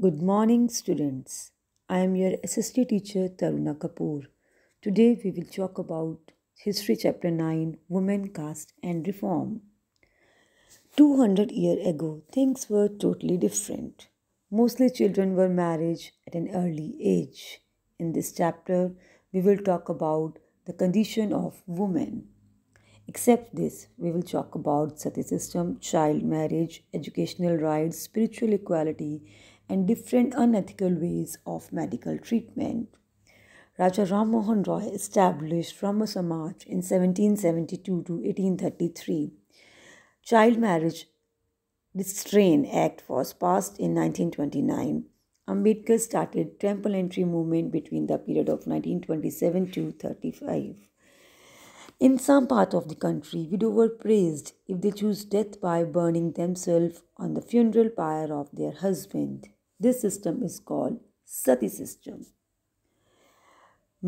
Good morning, students. I am your SST teacher Taruna Kapoor. Today we will talk about History Chapter 9 Women, Caste and Reform. 200 years ago, things were totally different. Mostly children were married at an early age. In this chapter, we will talk about the condition of women. Except this, we will talk about Sati system, child marriage, educational rights, spiritual equality, and different unethical ways of medical treatment. Raja Ram Mohan Roy established Brahmo Samaj in 1772 to 1833. Child Marriage Restraint Act was passed in 1929. Ambedkar started temple entry movement between the period of 1927 to 35. In some part of the country, widows were praised if they choose death by burning themselves on the funeral pyre of their husband. This system is called Sati system.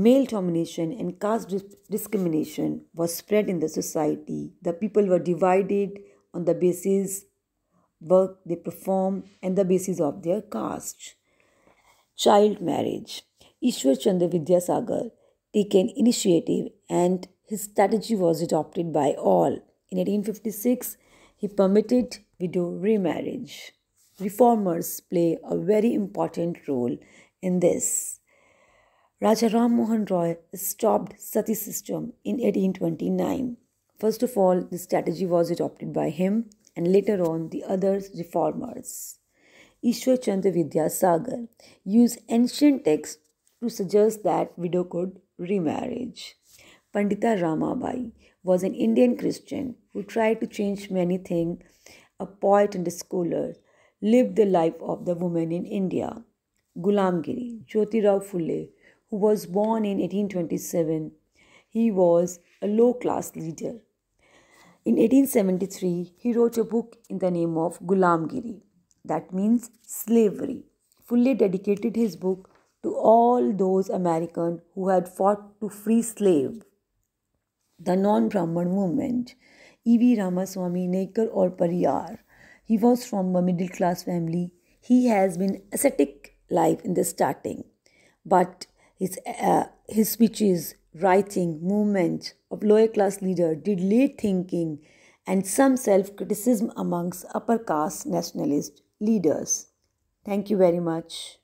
Male domination and caste discrimination was spread in the society. The people were divided on the basis work they perform and the basis of their caste. Child marriage. Ishwar Chandra Vidyasagar taken initiative and his strategy was adopted by all. In 1856, he permitted widow remarriage reformers play a very important role in this. Raja Ram Mohan Roy stopped Sati system in 1829. First of all, the strategy was adopted by him and later on the other reformers. Ishwar Chandra Vidya Sagar used ancient texts to suggest that widow could remarriage. Pandita Ramabai was an Indian Christian who tried to change many things, a poet and a scholar lived the life of the woman in India. Gulamgiri, Jyotirao Phule, who was born in 1827, he was a low class leader. In 1873, he wrote a book in the name of Gulamgiri, that means slavery. Fulle dedicated his book to all those Americans who had fought to free slave. The non Brahman movement, E.V. Ramaswamy, Nakar, or Pariyar he was from a middle class family. He has been ascetic life in the starting, but his uh, his speeches, writing, movement of lower class leader did late thinking and some self criticism amongst upper caste nationalist leaders. Thank you very much.